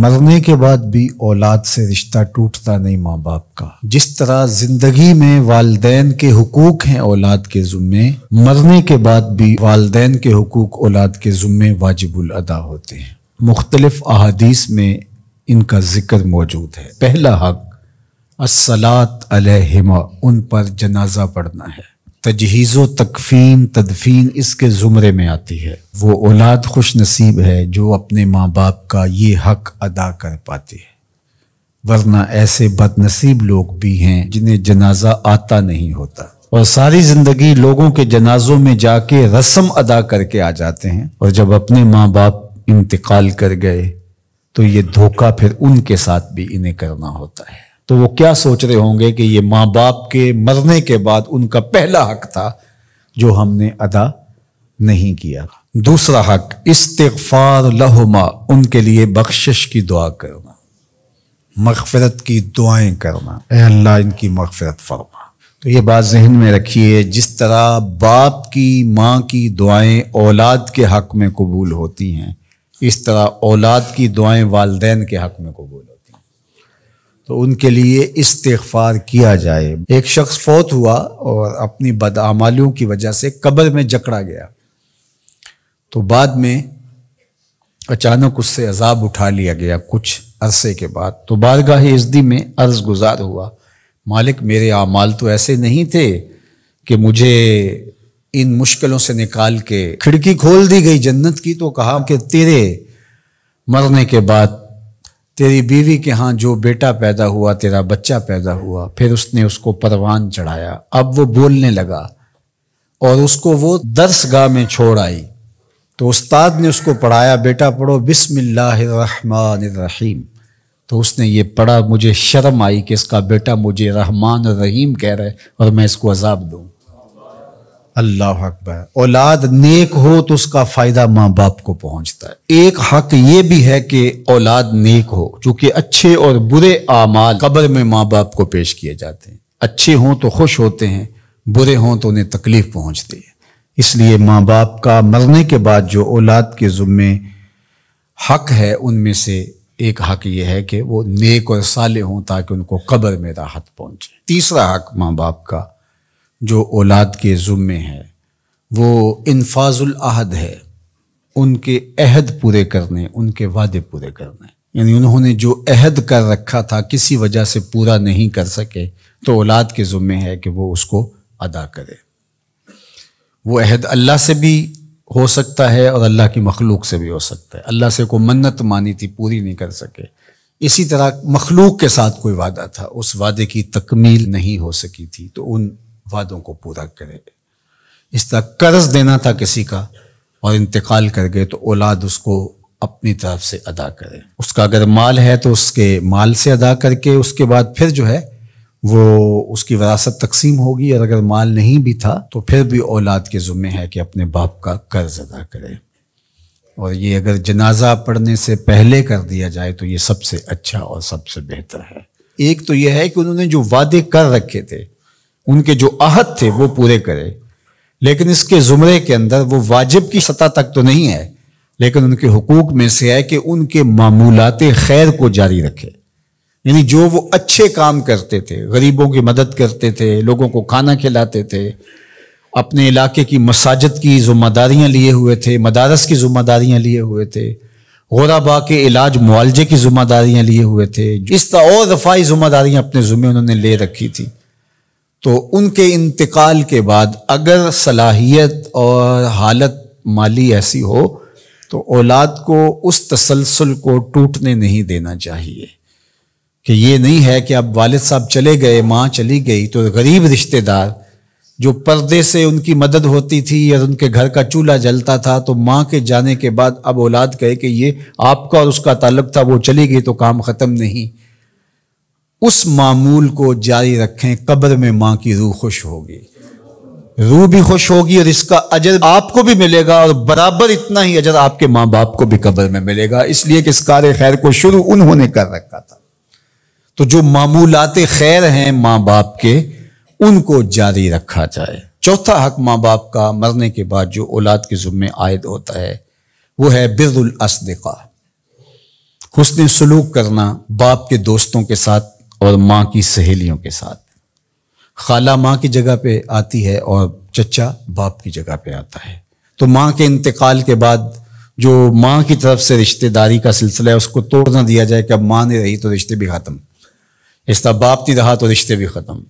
मरने के बाद भी औलाद से रिश्ता टूटता नहीं माँ बाप का जिस तरह जिंदगी में वालदेन के हकूक हैं औलाद के जुम्मे मरने के बाद भी वालदेन के हकूक औलाद के जुम्मे वाजिबुल अदा होते हैं मुख्तलिफ अहादीस में इनका जिक्र मौजूद है पहला हक असलात अलहिमा उन पर जनाजा पढ़ना है तजहीज़ तकफ़ीन तदफीन इसके ज़ुमरे में आती है वो औलाद खुश नसीब है जो अपने माँ बाप का ये हक अदा कर पाती है वरना ऐसे बदनसीब लोग भी हैं जिन्हें जनाजा आता नहीं होता और सारी ज़िंदगी लोगों के जनाजों में जाके रस्म अदा करके आ जाते हैं और जब अपने माँ बाप इंतकाल कर गए तो ये धोखा फिर उनके साथ भी इन्हें करना होता है तो वो क्या सोच रहे होंगे कि ये माँ बाप के मरने के बाद उनका पहला हक था जो हमने अदा नहीं किया दूसरा हक इस्तफार लहुमा उनके लिए बख्शिश की दुआ करना मगफरत की दुआएं करना अल्लाह इनकी मगफरत फरमा तो ये बात जहन में रखिए जिस तरह बाप की माँ की दुआएं औलाद के हक में कबूल होती हैं इस तरह औलाद की दुआएं वालदेन के हक में कबूल तो उनके लिए इस्तफार किया जाए एक शख्स फौत हुआ और अपनी बदआमालियों की वजह से कब्र में जकड़ा गया तो बाद में अचानक उससे अजाब उठा लिया गया कुछ अरसे के बाद तो बारगाह इजदी में अर्ज गुजार हुआ मालिक मेरे आमाल तो ऐसे नहीं थे कि मुझे इन मुश्किलों से निकाल के खिड़की खोल दी गई जन्नत की तो कहा कि तेरे मरने के बाद तेरी बीवी के यहाँ जो बेटा पैदा हुआ तेरा बच्चा पैदा हुआ फिर उसने उसको परवान चढ़ाया अब वो बोलने लगा और उसको वो दर्स गाह में छोड़ आई तो उस्ताद ने उसको पढ़ाया बेटा पढ़ो बिसमीम तो उसने ये पढ़ा मुझे शर्म आई कि इसका बेटा मुझे रहमान रहीम कह रहा है और मैं इसको अजाब दूँ अल्लाह अकबर औलाद नेक हो तो उसका फ़ायदा माँ बाप को पहुंचता है एक हक ये भी है कि औलाद नेक हो चूंकि अच्छे और बुरे आमाल कब्र में माँ बाप को पेश किए जाते हैं अच्छे हों तो खुश होते हैं बुरे हों तो उन्हें तकलीफ पहुँचती है इसलिए माँ बाप का मरने के बाद जो औलाद के ज़ुम्मे हक है उनमें से एक हक ये है कि वो नेक और साले हों ताकि उनको कब्र में राहत पहुंचे तीसरा हक माँ बाप का जो औलाद के ज़ुम्मे है वो इनफाजुल अहद है उनके अहद पूरे करने उनके वादे पूरे करने यानी उन्होंने जो अहद कर रखा था किसी वजह से पूरा नहीं कर सके तो औलाद के ज़ुम्मे है कि वो उसको अदा करे वो अहद अल्लाह से भी हो सकता है और अल्लाह की मखलूक से भी हो सकता है अल्लाह से कोई मन्नत मानी थी पूरी नहीं कर सके इसी तरह मखलूक के साथ कोई वादा था उस वादे की तकमील नहीं हो सकी थी तो उन वादों को पूरा करे इस तरह कर्ज देना था किसी का और इंतकाल कर गए तो औलाद उसको अपनी तरफ से अदा करे उसका अगर माल है तो उसके माल से अदा करके उसके बाद फिर जो है वो उसकी वरासत तकसीम होगी और अगर माल नहीं भी था तो फिर भी औलाद के ज़ुम्मे है कि अपने बाप का कर्ज अदा करे और ये अगर जनाजा पढ़ने से पहले कर दिया जाए तो ये सबसे अच्छा और सबसे बेहतर है एक तो यह है कि उन्होंने जो वादे कर रखे थे उनके जो अहद थे वो पूरे करे लेकिन इसके जुमरे के अंदर वो वाजिब की सतह तक तो नहीं है लेकिन उनके हकूक में से है कि उनके मामूलत खैर को जारी रखे यानी जो वो अच्छे काम करते थे गरीबों की मदद करते थे लोगों को खाना खिलाते थे अपने इलाके की मसाजद की जिम्मेदारियां लिए हुए थे मदारस की जिम्मेदारियां लिए हुए थे गौराबा के इलाज मुआवजे की जिम्मेदारियां लिए हुए थे इस तरह और रफाई जिम्मेदारियां अपने जुम्मे उन्होंने ले रखी थी तो उनके इंतकाल के बाद अगर सलाहियत और हालत माली ऐसी हो तो औलाद को उस तसलसल को टूटने नहीं देना चाहिए कि ये नहीं है कि अब वालिद साहब चले गए माँ चली गई तो गरीब रिश्तेदार जो पर्दे से उनकी मदद होती थी या उनके घर का चूल्हा जलता था तो माँ के जाने के बाद अब औलाद कहे कि ये आपका और उसका ताल्लुक था वो चली गई तो काम ख़त्म नहीं उस मामूल को जारी रखें कब्र में मां की रूह खुश होगी रूह भी खुश होगी और इसका अजर आपको भी मिलेगा और बराबर इतना ही अजर आपके माँ बाप को भी कब्र में मिलेगा इसलिए कि इस कार्य खैर को शुरू उन्होंने कर रखा था तो जो मामूलाते खैर हैं माँ बाप के उनको जारी रखा जाए चौथा हक माँ बाप का मरने के बाद जो औलाद के जुम्मे आयद होता है वो है बिरुल असदा हुसन सलूक करना बाप के दोस्तों के साथ और माँ की सहेलियों के साथ खाला माँ की जगह पे आती है और चचा बाप की जगह पे आता है तो माँ के इंतकाल के बाद जो माँ की तरफ से रिश्तेदारी का सिलसिला है उसको तोड़ ना दिया जाए कि अब माँ ने रही तो रिश्ते भी ख़त्म इस तरह बाप नहीं रहा तो रिश्ते भी ख़त्म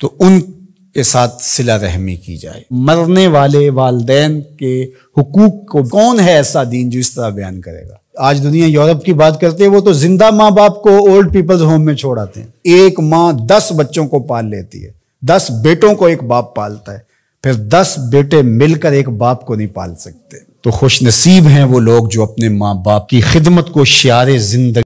तो उनके साथ सिला रहमी की जाए मरने वाले वालदेन के हकूक़ को कौन है ऐसा दीन जो इस तरह बयान करेगा आज दुनिया यूरोप की बात करते हैं वो तो जिंदा माँ बाप को ओल्ड पीपल्स होम में छोड़ आते हैं एक माँ दस बच्चों को पाल लेती है दस बेटों को एक बाप पालता है फिर दस बेटे मिलकर एक बाप को नहीं पाल सकते तो खुश नसीब हैं वो लोग जो अपने माँ बाप की खिदमत को शार जिंदगी